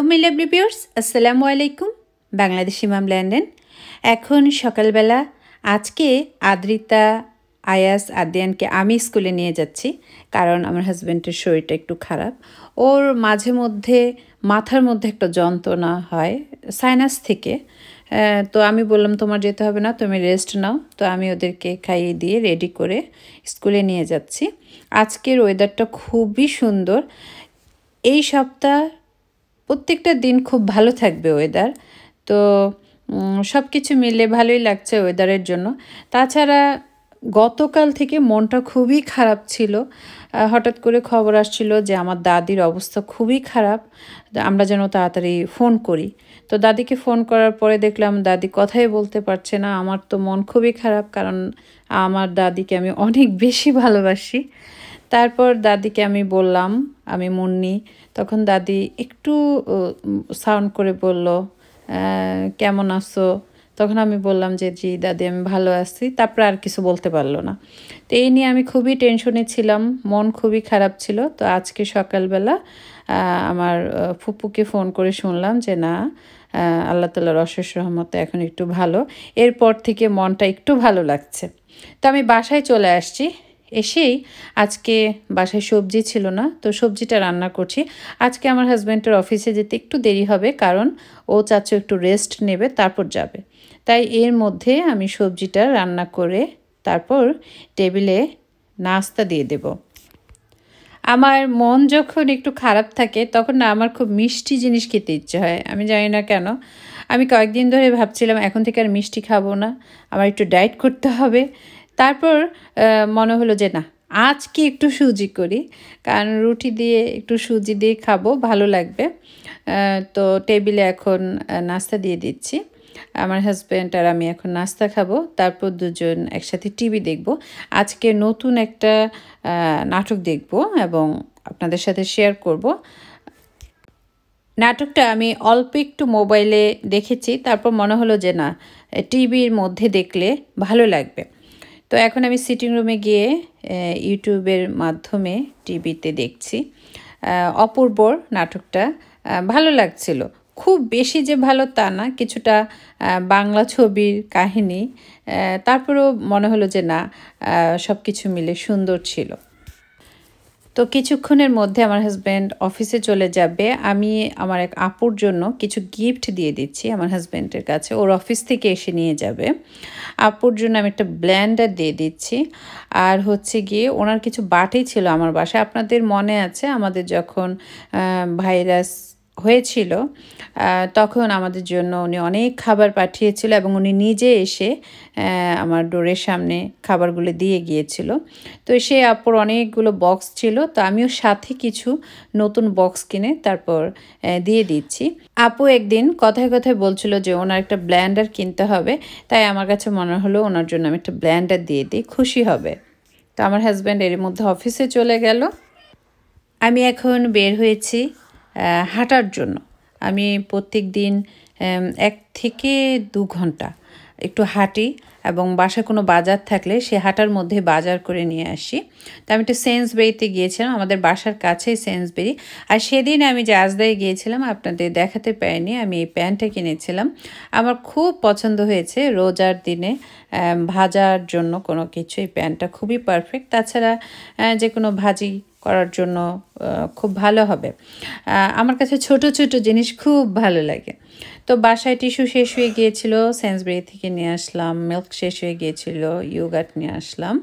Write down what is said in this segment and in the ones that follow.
Hello my lovely Pears আসসালামু আলাইকুম বাংলাদেশি মাম ল্যান্ডেন এখন সকালবেলা আজকে আদ্রিতা আয়াস আদিয়ানকে আমি স্কুলে নিয়ে যাচ্ছি কারণ আমার হাজব্যান্ডের শরীরটা একটু খারাপ ওর মাঝে মধ্যে মাথার মধ্যে একটা যন্ত্রণা হয় সাইনাস থেকে তো আমি বললাম তোমার যেতে হবে না তুমি রেস্ট নাও তো আমি ওদেরকে খাইয়ে দিয়ে রেডি করে স্কুলে নিয়ে যাচ্ছি আজকের ওয়েদারটা খুবই সুন্দর এই সপ্তাহ প্রত্যেকটা দিন খুব ভালো থাকবে ওয়েদার তো সব কিছু মিলে ভালোই লাগছে ওয়েদারের জন্য তাছাড়া গতকাল থেকে মনটা খুবই খারাপ ছিল হঠাৎ করে খবর আসছিল যে আমার দাদির অবস্থা খুবই খারাপ আমরা যেন তাড়াতাড়ি ফোন করি তো দাদিকে ফোন করার পরে দেখলাম দাদি কথাই বলতে পারছে না আমার তো মন খুবই খারাপ কারণ আমার দাদিকে আমি অনেক বেশি ভালোবাসি তারপর দাদিকে আমি বললাম আমি মুন্নি তখন দাদি একটু সাউন্ড করে বলল কেমন আছো তখন আমি বললাম যে জি দাদি আমি ভালো আছি তারপরে আর কিছু বলতে পারলো না তো এই নিয়ে আমি খুবই টেনশনে ছিলাম মন খুবই খারাপ ছিল তো আজকে সকালবেলা আমার ফুপুকে ফোন করে শুনলাম যে না আল্লাহ তাল্লাহর অশেষ রহমত এখন একটু ভালো এরপর থেকে মনটা একটু ভালো লাগছে তো আমি বাসায় চলে আসছি এসেই আজকে বাসায় সবজি ছিল না তো সবজিটা রান্না করছি আজকে আমার হাজব্যান্ডের অফিসে যেতে একটু দেরি হবে কারণ ও চাচ্ছ একটু রেস্ট নেবে তারপর যাবে তাই এর মধ্যে আমি সবজিটা রান্না করে তারপর টেবিলে নাস্তা দিয়ে দেব আমার মন যখন একটু খারাপ থাকে তখন না আমার খুব মিষ্টি জিনিস খেতে ইচ্ছে হয় আমি জানি না কেন আমি কয়েকদিন ধরে ভাবছিলাম এখন থেকে আর মিষ্টি খাবো না আমার একটু ডায়েট করতে হবে তারপর মনে হলো যে না আজকে একটু সুজি করি কারণ রুটি দিয়ে একটু সুজি দিয়ে খাবো ভালো লাগবে তো টেবিলে এখন নাস্তা দিয়ে দিচ্ছি আমার হাজব্যান্ড আর আমি এখন নাস্তা খাবো তারপর দুজন একসাথে টিভি দেখব আজকে নতুন একটা নাটক দেখব এবং আপনাদের সাথে শেয়ার করব নাটকটা আমি অল্প একটু মোবাইলে দেখেছি তারপর মনে হলো যে না টিভির মধ্যে দেখলে ভালো লাগবে তো এখন আমি সিটিং রুমে গিয়ে ইউটিউবের মাধ্যমে টিভিতে দেখছি অপূর্বর নাটকটা ভালো লাগছিল খুব বেশি যে ভালো তা না কিছুটা বাংলা ছবির কাহিনী তারপরেও মনে হলো যে না সব কিছু মিলে সুন্দর ছিল তো কিছুক্ষণের মধ্যে আমার হাজব্যান্ড অফিসে চলে যাবে আমি আমার এক আপুর জন্য কিছু গিফট দিয়ে দিচ্ছি আমার হাজব্যান্ডের কাছে ওর অফিস থেকে এসে নিয়ে যাবে আপুর জন্য আমি একটা ব্ল্যান্ডার দিয়ে দিচ্ছি আর হচ্ছে গিয়ে ওনার কিছু বাটি ছিল আমার বাসায় আপনাদের মনে আছে আমাদের যখন ভাইরাস হয়েছিল তখন আমাদের জন্য উনি অনেক খাবার পাঠিয়েছিল এবং উনি নিজে এসে আমার ডোরের সামনে খাবারগুলো দিয়ে গিয়েছিল তো সে আপর অনেকগুলো বক্স ছিল তো আমিও সাথে কিছু নতুন বক্স কিনে তারপর দিয়ে দিচ্ছি আপু একদিন কথায় কথায় বলছিল যে ওনার একটা ব্ল্যান্ডার কিনতে হবে তাই আমার কাছে মনে হলো ওনার জন্য আমি একটা ব্ল্যান্ডার দিয়ে দিই খুশি হবে তো আমার হাজব্যান্ড এর মধ্যে অফিসে চলে গেল আমি এখন বের হয়েছি হাঁটার জন্য আমি প্রত্যেক দিন এক থেকে দু ঘন্টা একটু হাঁটি এবং বাসায় কোনো বাজার থাকলে সে হাঁটার মধ্যে বাজার করে নিয়ে আসি তো আমি একটু সেন্সবেরিতে গিয়েছিলাম আমাদের বাসার কাছেই সেন্সবেরি আর সেদিন আমি যে আজদায় গিয়েছিলাম আপনাদের দেখাতে পারিনি আমি এই প্যান্টটা কিনেছিলাম আমার খুব পছন্দ হয়েছে রোজার দিনে ভাজার জন্য কোনো কিছু এই প্যান্টটা খুবই পারফেক্ট তাছাড়া যে কোনো ভাজি করার জন্য খুব ভালো হবে আমার কাছে ছোট ছোট জিনিস খুব ভালো লাগে তো বাসায় টিস্যু শেষ হয়ে গিয়েছিল সেন্সবেরি থেকে নিয়ে আসলাম মিল্ক শেষ হয়ে গিয়েছিল ইউগার্ট নিয়ে আসলাম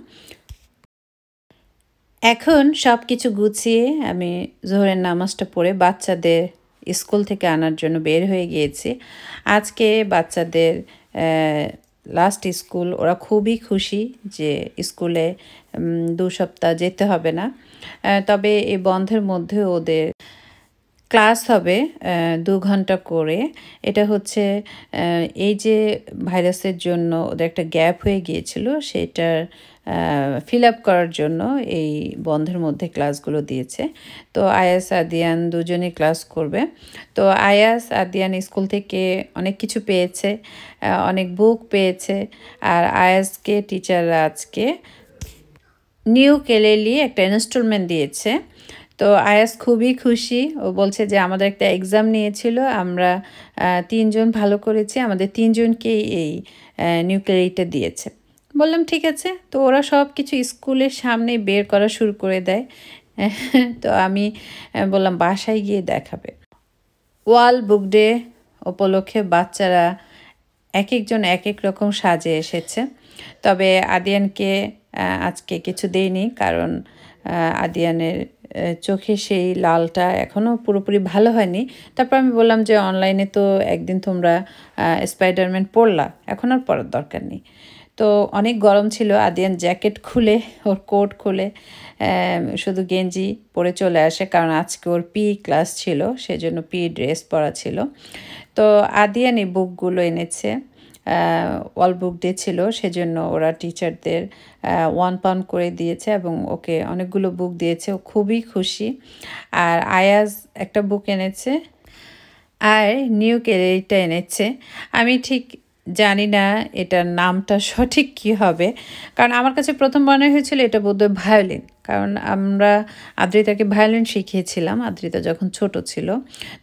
এখন সব কিছু গুছিয়ে আমি জোহরের নামাজটা পড়ে বাচ্চাদের স্কুল থেকে আনার জন্য বের হয়ে গিয়েছি আজকে বাচ্চাদের লাস্ট স্কুল ওরা খুবই খুশি যে স্কুলে দু সপ্তাহ যেতে হবে না তবে এই বন্ধের মধ্যে ওদের ক্লাস হবে দু ঘন্টা করে এটা হচ্ছে এই যে ভাইরাসের জন্য ওদের একটা গ্যাপ হয়ে গিয়েছিল সেটার ফিল আপ করার জন্য এই বন্ধের মধ্যে ক্লাসগুলো দিয়েছে তো আয়াস আদিয়ান দুজনে ক্লাস করবে তো আয়াস আদিয়ান স্কুল থেকে অনেক কিছু পেয়েছে অনেক বুক পেয়েছে আর আয়াসকে টিচাররা আজকে নিউ কেলেলি একটা ইনস্টলমেন্ট দিয়েছে তো আয়াস খুবই খুশি ও বলছে যে আমাদের একটা এক্সাম নিয়েছিল আমরা তিনজন ভালো করেছি আমাদের তিনজনকেই এই নিউক্লিয়ারিটা দিয়েছে বললাম ঠিক আছে তো ওরা সব কিছু স্কুলের সামনে বের করা শুরু করে দেয় তো আমি বললাম বাসায় গিয়ে দেখাবে ওয়াল বুক ডে উপলক্ষে বাচ্চারা এক একজন এক এক রকম সাজে এসেছে তবে আদিয়ানকে আজকে কিছু দেইনি কারণ আদিয়ানের চোখে সেই লালটা এখনও পুরোপুরি ভালো হয়নি তারপর আমি বললাম যে অনলাইনে তো একদিন তোমরা স্পাইডারম্যান পরলা এখন আর পরার দরকার নেই তো অনেক গরম ছিল আদিয়ান জ্যাকেট খুলে ওর কোট খুলে শুধু গেঞ্জি পরে চলে আসে কারণ আজকে ওর পি ক্লাস ছিল সেজন্য পি ড্রেস পরা ছিল তো আদিয়ানি বুকগুলো এনেছে ওয়াল বুক ডে ছিল সেজন্য ওরা টিচারদের ওয়ান পান করে দিয়েছে এবং ওকে অনেকগুলো বুক দিয়েছে ও খুবই খুশি আর আয়াজ একটা বুক এনেছে আর নিউ ক্যারিটা এনেছে আমি ঠিক জানি না এটার নামটা সঠিক কি হবে কারণ আমার কাছে প্রথম মনে হয়েছিল এটা বোধহয় ভায়োলিন কারণ আমরা আদ্রিতাকে ভায়োলিন শিখিয়েছিলাম আদ্রিতা যখন ছোট ছিল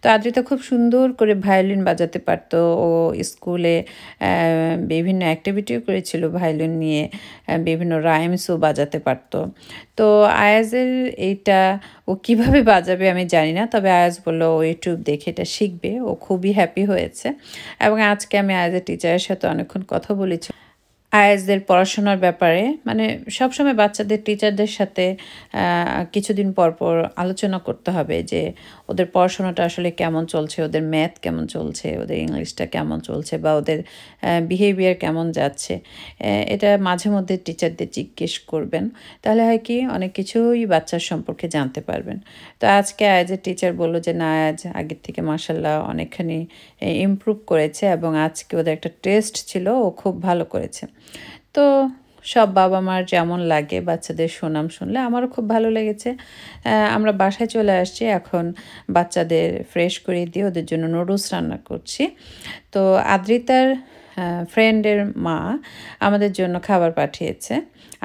তো আদ্রিতা খুব সুন্দর করে ভায়োলিন বাজাতে পারতো ও স্কুলে বিভিন্ন অ্যাক্টিভিটিও করেছিল ভায়োলিন নিয়ে বিভিন্ন রাইমসও বাজাতে পারতো তো আয়াজের এইটা ও কিভাবে বাজাবে আমি জানি না তবে আয়াজ বললো ও ইউটিউব দেখে এটা শিখবে ও খুবই হ্যাপি হয়েছে এবং আজকে আমি আয়াজের টিচারের সাথে অনেকক্ষণ কথা বলেছি আয়াজদের পড়াশোনার ব্যাপারে মানে সবসময় বাচ্চাদের টিচারদের সাথে কিছুদিন পর পর আলোচনা করতে হবে যে ওদের পড়াশোনাটা আসলে কেমন চলছে ওদের ম্যাথ কেমন চলছে ওদের ইংলিশটা কেমন চলছে বা ওদের বিহেভিয়ার কেমন যাচ্ছে এটা মাঝে মধ্যে টিচারদের জিজ্ঞেস করবেন তাহলে হয় কি অনেক কিছুই বাচ্চার সম্পর্কে জানতে পারবেন তো আজকে আয়াজের টিচার বললো যে না আয়াজ আগের থেকে মার্শাল্লাহ অনেকখানি ইমপ্রুভ করেছে এবং আজকে ওদের একটা টেস্ট ছিল ও খুব ভালো করেছে তো সব বাবা মার যেমন লাগে বাচ্চাদের সুনাম শুনলে আমারও খুব ভালো লেগেছে আমরা বাসায় চলে আসছি এখন বাচ্চাদের ফ্রেশ করে দিয়ে ওদের জন্য নুডলস রান্না করছি তো আদ্রিতার ফ্রেন্ডের মা আমাদের জন্য খাবার পাঠিয়েছে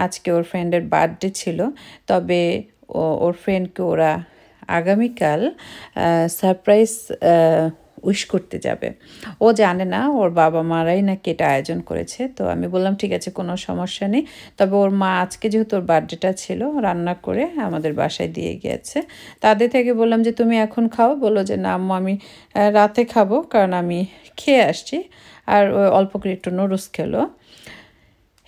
আজকে ওর ফ্রেন্ডের বার্থডে ছিল তবে ওর ফ্রেন্ডকে ওরা আগামীকাল সারপ্রাইজ উইশ করতে যাবে ও জানে না ওর বাবা মারাই নাকি এটা আয়োজন করেছে তো আমি বললাম ঠিক আছে কোনো সমস্যা নেই তবে ওর মা আজকে যেহেতু ওর বার্থডেটা ছিল রান্না করে আমাদের বাসায় দিয়ে গেছে তাদের থেকে বললাম যে তুমি এখন খাও বলো যে না আম্মু আমি রাতে খাবো কারণ আমি খেয়ে আসছি আর অল্প করে একটু নুডলস খেলো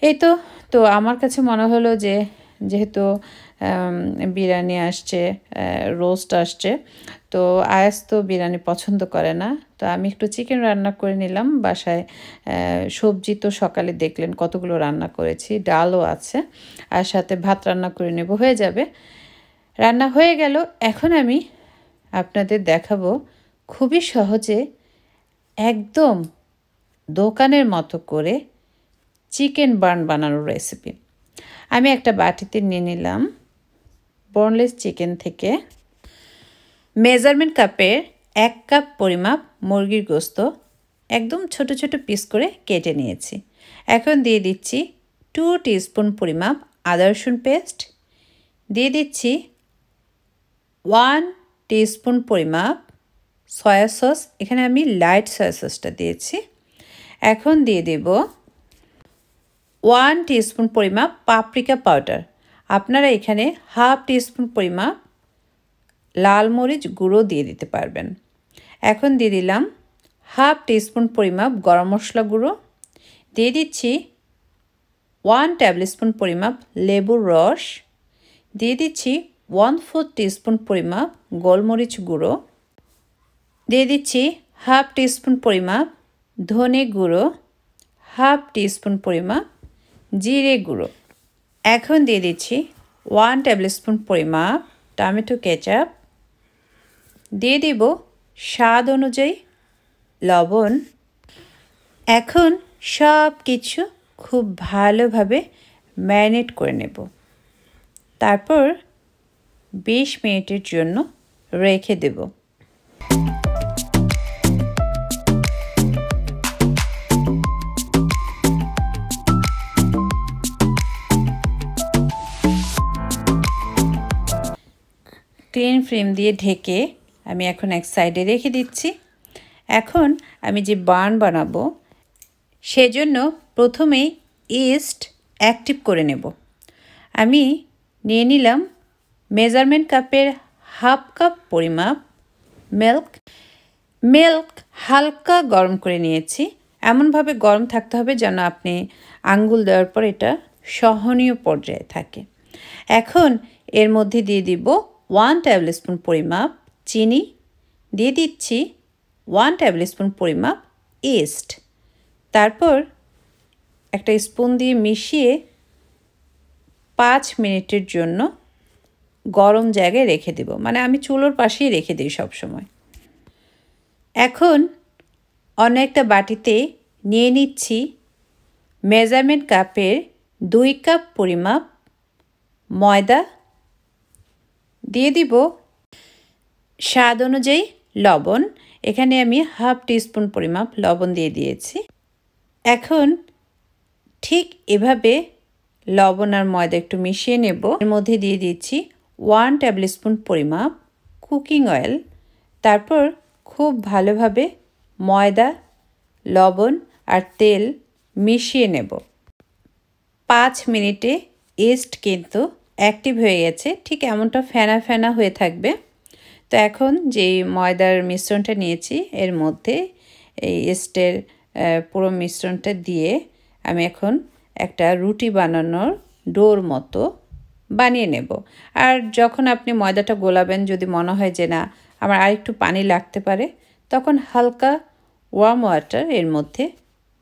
এই তো তো আমার কাছে মনে হলো যে যেহেতু বিরিয়ানি আসছে রোস্ট আসছে তো আয়াস তো বিরিয়ানি পছন্দ করে না তো আমি একটু চিকেন রান্না করে নিলাম বাসায় সবজি তো সকালে দেখলেন কতগুলো রান্না করেছি ডালও আছে আর সাথে ভাত রান্না করে নেব হয়ে যাবে রান্না হয়ে গেল এখন আমি আপনাদের দেখাবো খুবই সহজে একদম দোকানের মতো করে চিকেন বার্ন বানানোর রেসিপি আমি একটা বাটিতে নিয়ে নিলাম বনলেস চিকেন থেকে মেজারমেন্ট কাপের এক কাপ পরিমাপ মুরগির গোস্ত একদম ছোট ছোট পিস করে কেটে নিয়েছি এখন দিয়ে দিচ্ছি টু টিস্পুন পরিমাপ আদা রসুন পেস্ট দিয়ে দিচ্ছি ওয়ান টিস্পুন পরিমাপ সয়া সস এখানে আমি লাইট সয়া সসটা দিয়েছি এখন দিয়ে দেব ওয়ান টিস্পুন পরিমাপ পাপরিকা পাউডার আপনারা এখানে হাফ টিস্পুন পরিমাণ লাল মরিচ গুঁড়ো দিয়ে দিতে পারবেন এখন দিয়ে দিলাম হাফ টিস্পুন পরিমাপ গরম মশলা গুঁড়ো দিয়ে দিচ্ছি ওয়ান টেবিলস্পুন পরিমাপ লেবুর রস দিয়ে দিচ্ছি ওয়ান ফোর টিস্পুন পরিমাপ গোলমরিচ গুঁড়ো দিয়ে দিচ্ছি হাফ টিস্পুন পরিমাপ ধনে গুঁড়ো হাফ টিস্পুন পরিমাপ জিরে গুঁড়ো এখন দিয়ে দিচ্ছি ওয়ান স্পুন পরিমাপ টমেটো কেচাপ দিয়ে দিব স্বাদ অনুযায়ী লবণ এখন সব কিছু খুব ভালোভাবে ম্যারিনেট করে নেব তারপর বিশ মিনিটের জন্য রেখে দেবো ক্লিন ফ্রেম দিয়ে ঢেকে আমি এখন এক সাইডে রেখে দিচ্ছি এখন আমি যে বার্ন বানাবো সেজন্য প্রথমেই ইস্ট অ্যাক্টিভ করে নেব আমি নিয়ে নিলাম মেজারমেন্ট কাপের হাফ কাপ পরিমাপ মিল্ক মিল্ক হালকা গরম করে নিয়েছি এমনভাবে গরম থাকতে হবে যেন আপনি আঙ্গুল দেওয়ার পর এটা সহনীয় পর্যায়ে থাকে এখন এর মধ্যে দিয়ে দিব ওয়ান টেবিল স্পুন পরিমাপ চিনি দিয়ে দিচ্ছি ওয়ান টেবিল স্পুন পরিমাপ ইস্ট তারপর একটা স্পুন দিয়ে মিশিয়ে পাঁচ মিনিটের জন্য গরম জায়গায় রেখে দেব মানে আমি চুলোর পাশেই রেখে দিই সময় এখন অন্য একটা বাটিতে নিয়ে নিচ্ছি মেজারমেন্ট কাপের দুই কাপ পরিমাপ ময়দা দিয়ে দিব স্বাদ অনুযায়ী লবণ এখানে আমি হাফ টিস্পুন পরিমাপ লবণ দিয়ে দিয়েছি এখন ঠিক এভাবে লবণ আর ময়দা একটু মিশিয়ে নেব এর মধ্যে দিয়ে দিচ্ছি ওয়ান টেবিল স্পুন পরিমাপ কুকিং অয়েল তারপর খুব ভালোভাবে ময়দা লবণ আর তেল মিশিয়ে নেব পাঁচ মিনিটে এস্ট কিন্তু অ্যাক্টিভ হয়ে গেছে ঠিক এমনটা ফেনা ফেনা হয়ে থাকবে তো এখন যে ময়দার মিশ্রণটা নিয়েছি এর মধ্যে এই ইস্টের পুরো মিশ্রণটা দিয়ে আমি এখন একটা রুটি বানানোর ডোর মতো বানিয়ে নেব আর যখন আপনি ময়দাটা গোলাবেন যদি মনে হয় যে না আমার আরেকটু পানি লাগতে পারে তখন হালকা ওয়ার্ম ওয়াটার এর মধ্যে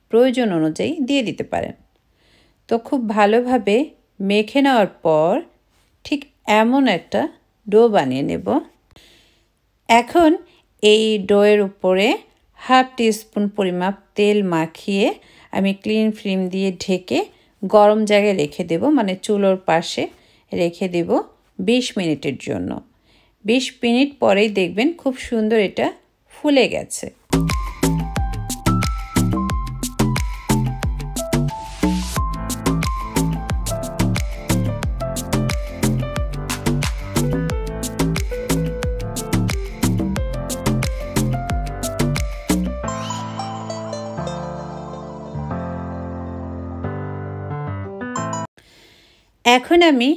প্রয়োজন অনুযায়ী দিয়ে দিতে পারেন তো খুব ভালোভাবে মেখে নেওয়ার পর ঠিক এমন একটা ডো বানিয়ে নেব এখন এই ডোয়ের উপরে হাফ টিস্পুন পরিমাপ তেল মাখিয়ে আমি ক্লিন ফ্রিম দিয়ে ঢেকে গরম জায়গায় রেখে দেব মানে চুলোর পাশে রেখে দেব ২০ মিনিটের জন্য ২০ মিনিট পরেই দেখবেন খুব সুন্দর এটা ফুলে গেছে এখন আমি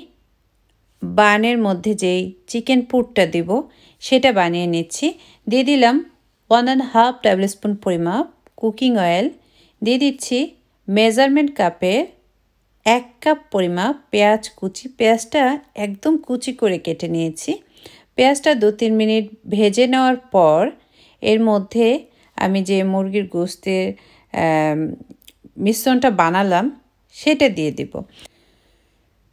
বানের মধ্যে যেই চিকেন পুরটা দেব সেটা বানিয়ে নিচ্ছি দিয়ে দিলাম one and half tablespoon পরিমাপ কুকিং অয়েল দিয়ে দিচ্ছি মেজারমেন্ট কাপে এক কাপ পরিমাপ পেঁয়াজ কুচি পেঁয়াজটা একদম কুচি করে কেটে নিয়েছি পেঁয়াজটা দু তিন মিনিট ভেজে নেওয়ার পর এর মধ্যে আমি যে মুরগির গোস্তের মিশ্রণটা বানালাম সেটা দিয়ে দিব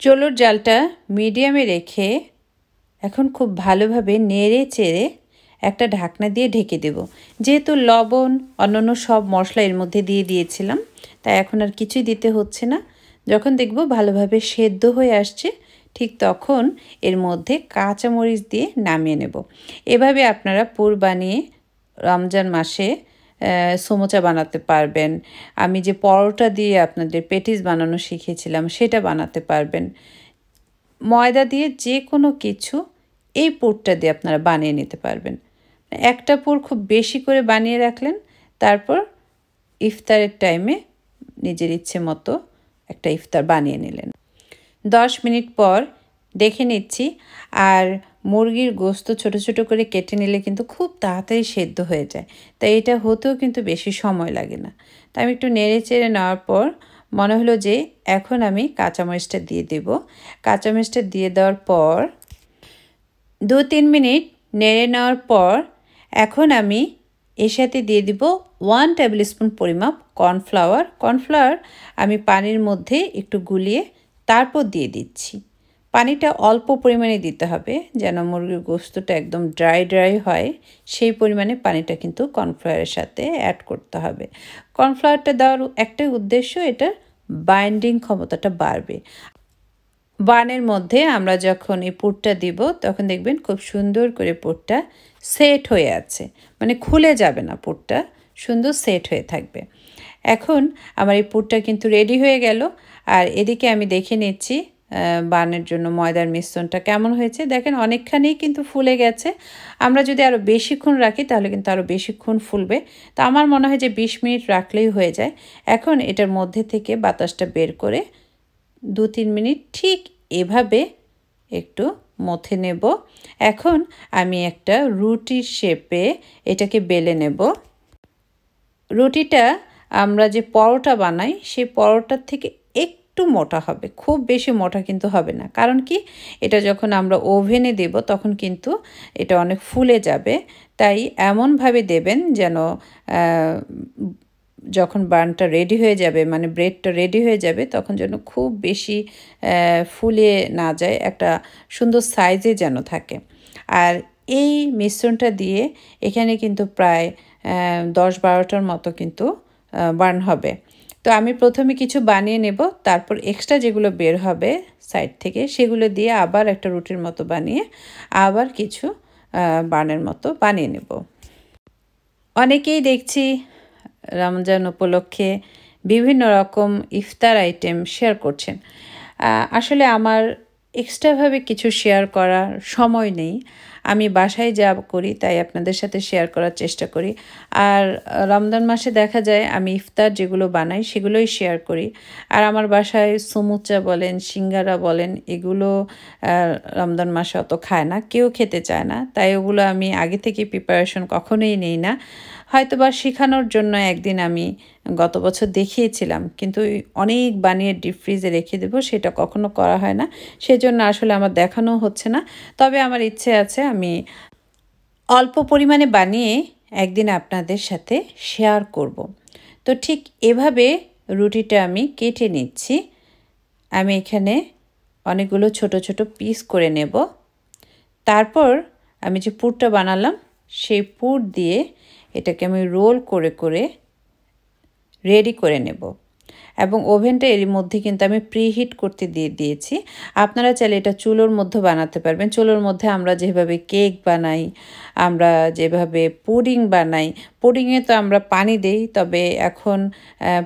চলোর জালটা মিডিয়ামে রেখে এখন খুব ভালোভাবে নেড়ে চেড়ে একটা ঢাকনা দিয়ে ঢেকে দেব যেহেতু লবণ অন্যান্য সব মশলা এর মধ্যে দিয়ে দিয়েছিলাম তাই এখন আর কিছুই দিতে হচ্ছে না যখন দেখব ভালোভাবে সেদ্ধ হয়ে আসছে ঠিক তখন এর মধ্যে কাঁচামরিচ দিয়ে নামিয়ে নেব এভাবে আপনারা পুর বানিয়ে রমজান মাসে সমোচা বানাতে পারবেন আমি যে পরোটা দিয়ে আপনাদের পেটিস বানানো শিখেছিলাম সেটা বানাতে পারবেন ময়দা দিয়ে যে কোনো কিছু এই পুরটা দিয়ে আপনারা বানিয়ে নিতে পারবেন একটা পুর খুব বেশি করে বানিয়ে রাখলেন তারপর ইফতারের টাইমে নিজের ইচ্ছে মতো একটা ইফতার বানিয়ে নিলেন দশ মিনিট পর দেখে নিচ্ছি আর মুরগির গোস্ত ছোট ছোট করে কেটে নিলে কিন্তু খুব তাড়াতাড়ি সেদ্ধ হয়ে যায় তাই এটা হতেও কিন্তু বেশি সময় লাগে না তাই আমি একটু নেড়ে চেড়ে নেওয়ার পর মনে হলো যে এখন আমি কাঁচামরিচটা দিয়ে দেব কাঁচামরিচটা দিয়ে দেওয়ার পর দু তিন মিনিট নেড়ে নেওয়ার পর এখন আমি এর সাথে দিয়ে দিব ওয়ান টেবিল স্পুন পরিমাপ কর্নফ্লাওয়ার কর্নফ্লাওয়ার আমি পানির মধ্যে একটু গুলিয়ে তারপর দিয়ে দিচ্ছি পানিটা অল্প পরিমাণে দিতে হবে যেন মুরগির গোস্তটা একদম ড্রাই ড্রাই হয় সেই পরিমাণে পানিটা কিন্তু কর্নফ্লাওয়ারের সাথে অ্যাড করতে হবে কর্নফ্লাওয়ারটা দেওয়ার একটাই উদ্দেশ্য এটা বাইন্ডিং ক্ষমতাটা বাড়বে বানের মধ্যে আমরা যখন এই পুরটা দিব তখন দেখবেন খুব সুন্দর করে পুরটা সেট হয়ে আছে মানে খুলে যাবে না পুরটা সুন্দর সেট হয়ে থাকবে এখন আমার এই পুটটা কিন্তু রেডি হয়ে গেল আর এদিকে আমি দেখে নিচ্ছি বানের জন্য ময়দার মিশ্রণটা কেমন হয়েছে দেখেন অনেকখানেই কিন্তু ফুলে গেছে আমরা যদি আরও বেশিক্ষণ রাখি তাহলে কিন্তু আরও বেশিক্ষণ ফুলবে তা আমার মনে হয় যে ২০ মিনিট রাখলেই হয়ে যায় এখন এটার মধ্যে থেকে বাতাসটা বের করে দু তিন মিনিট ঠিক এভাবে একটু মথে নেব এখন আমি একটা রুটির শেপে এটাকে বেলে নেব রুটিটা আমরা যে পরোটা বানাই সেই পরোটার থেকে এক একটু মোটা হবে খুব বেশি মোটা কিন্তু হবে না কারণ কি এটা যখন আমরা ওভেনে দেব তখন কিন্তু এটা অনেক ফুলে যাবে তাই এমনভাবে দেবেন যেন যখন বানটা রেডি হয়ে যাবে মানে ব্রেডটা রেডি হয়ে যাবে তখন যেন খুব বেশি ফুলে না যায় একটা সুন্দর সাইজে যেন থাকে আর এই মিশ্রণটা দিয়ে এখানে কিন্তু প্রায় দশ বারোটার মতো কিন্তু বার্ন হবে তো আমি প্রথমে কিছু বানিয়ে নেব তারপর এক্সট্রা যেগুলো বের হবে সাইড থেকে সেগুলো দিয়ে আবার একটা রুটির মতো বানিয়ে আবার কিছু বানের মতো বানিয়ে নেব অনেকেই দেখছি রমজান উপলক্ষে বিভিন্ন রকম ইফতার আইটেম শেয়ার করছেন আসলে আমার এক্সট্রাভাবে কিছু শেয়ার করার সময় নেই আমি বাসায় যা করি তাই আপনাদের সাথে শেয়ার করার চেষ্টা করি আর রমজান মাসে দেখা যায় আমি ইফতার যেগুলো বানাই সেগুলোই শেয়ার করি আর আমার বাসায় সমুচা বলেন সিঙ্গারা বলেন এগুলো রমজান মাসে অত খায় না কেউ খেতে চায় না তাই ওগুলো আমি আগে থেকে প্রিপারেশন কখনোই নেই না হয়তোবা শেখানোর জন্য একদিন আমি গত বছর দেখিয়েছিলাম কিন্তু অনেক বানিয়ে ডিপ ফ্রিজে রেখে দেবো সেটা কখনো করা হয় না সেজন্য আসলে আমার দেখানো হচ্ছে না তবে আমার ইচ্ছে আছে আমি অল্প পরিমাণে বানিয়ে একদিন আপনাদের সাথে শেয়ার করব। তো ঠিক এভাবে রুটিটা আমি কেটে নিচ্ছি আমি এখানে অনেকগুলো ছোট ছোট পিস করে নেব তারপর আমি যে পুরটা বানালাম সেই পুর দিয়ে এটাকে আমি রোল করে করে রেডি করে নেব এবং ওভেনটা এর মধ্যে কিন্তু আমি প্রিহিট করতে দিয়ে দিয়েছি আপনারা চাইলে এটা চুলোর মধ্যে বানাতে পারবেন চুলোর মধ্যে আমরা যেভাবে কেক বানাই আমরা যেভাবে পুডিং বানাই পুডিংয়ে তো আমরা পানি দেই তবে এখন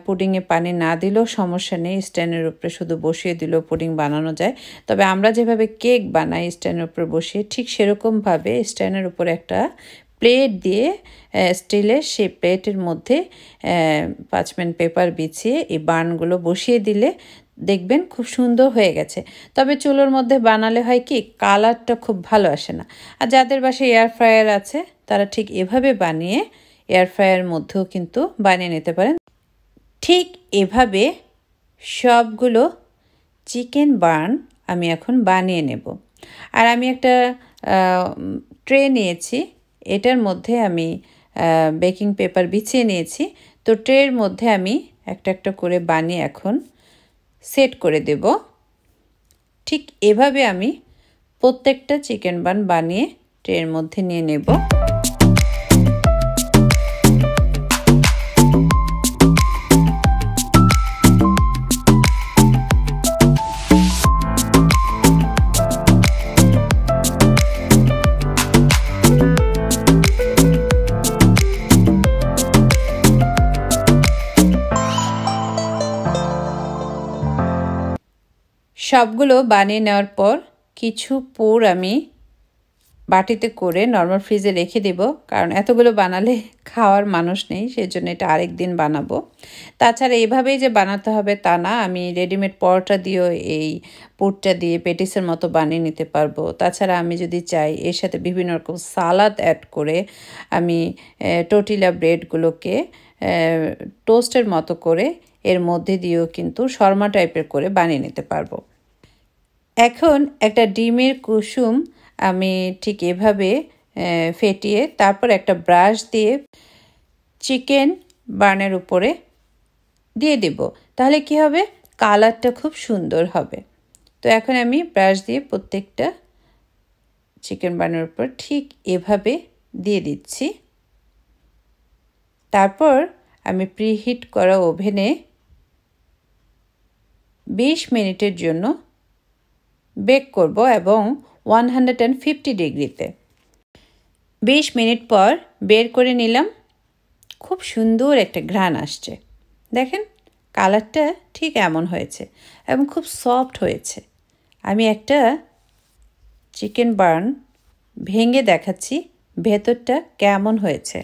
পুডিংয়ে পানি না দিলেও সমস্যা নেই স্ট্যান্ডের উপরে শুধু বসিয়ে দিলেও পুডিং বানানো যায় তবে আমরা যেভাবে কেক বানাই স্ট্যান্ডের উপরে বসিয়ে ঠিক সেরকমভাবে স্ট্যান্ডের উপরে একটা প্লেট দিয়ে স্টিলের সেই প্লেটের মধ্যে পাঁচমেন্ট পেপার বিছিয়ে এই বানগুলো বসিয়ে দিলে দেখবেন খুব সুন্দর হয়ে গেছে তবে চুলোর মধ্যে বানালে হয় কি কালারটা খুব ভালো আসে না আর যাদের বাসে এয়ার ফ্রায়ার আছে তারা ঠিক এভাবে বানিয়ে এয়ার ফ্রায়ার মধ্যেও কিন্তু বানিয়ে নিতে পারেন ঠিক এভাবে সবগুলো চিকেন বার্ন আমি এখন বানিয়ে নেব আর আমি একটা ট্রে নিয়েছি এটার মধ্যে আমি বেকিং পেপার বিছিয়ে নিয়েছি তো ট্রের মধ্যে আমি একটা একটা করে বানিয়ে এখন সেট করে দেব ঠিক এভাবে আমি প্রত্যেকটা চিকেন বান বানিয়ে ট্রের মধ্যে নিয়ে নেব সবগুলো বানিয়ে নেওয়ার পর কিছু পুর আমি বাটিতে করে নর্মাল ফ্রিজে রেখে দেব কারণ এতগুলো বানালে খাওয়ার মানুষ নেই সেজন্য এটা আরেক দিন বানাবো তাছাড়া এভাবেই যে বানাতে হবে তা না আমি রেডিমেড পরোটা দিয়েও এই পুরটা দিয়ে পেটিসের মতো বানিয়ে নিতে পারবো তাছাড়া আমি যদি চাই এর সাথে বিভিন্ন রকম সালাদ অ্যাড করে আমি টোটিলা ব্রেডগুলোকে টোস্টের মতো করে এর মধ্যে দিয়েও কিন্তু শর্মা টাইপের করে বানিয়ে নিতে পারবো এখন একটা ডিমের কুসুম আমি ঠিক এভাবে ফেটিয়ে তারপর একটা ব্রাশ দিয়ে চিকেন বার্নের উপরে দিয়ে দেব তাহলে কি হবে কালারটা খুব সুন্দর হবে তো এখন আমি ব্রাশ দিয়ে প্রত্যেকটা চিকেন বার্নের উপর ঠিক এভাবে দিয়ে দিচ্ছি তারপর আমি প্রিহিট করা ওভেনে ২০ মিনিটের জন্য বেক করব এবং ওয়ান হান্ড্রেড অ্যান্ড ফিফটি ডিগ্রিতে বিশ মিনিট পর বের করে নিলাম খুব সুন্দর একটা ঘ্রাণ আসছে দেখেন কালারটা ঠিক এমন হয়েছে এবং খুব সফট হয়েছে আমি একটা চিকেন বার্ন ভেঙে দেখাচ্ছি ভেতরটা কেমন হয়েছে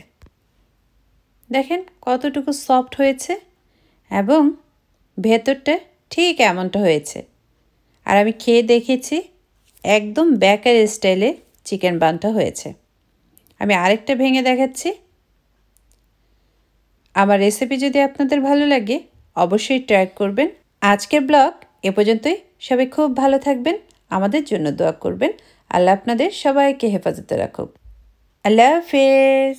দেখেন কতটুকু সফট হয়েছে এবং ভেতরটা ঠিক এমনটা হয়েছে আর আমি খেয়ে দেখেছি একদম ব্যাকার স্টাইলে চিকেন বানটা হয়েছে আমি আরেকটা ভেঙে দেখাচ্ছি আমার রেসিপি যদি আপনাদের ভালো লাগে অবশ্যই ট্রাই করবেন আজকের ব্লগ এ পর্যন্তই সবাই খুব ভালো থাকবেন আমাদের জন্য দোয়া করবেন আল্লাহ আপনাদের সবাইকে হেফাজতে রাখুক আল্লাহ হাফেজ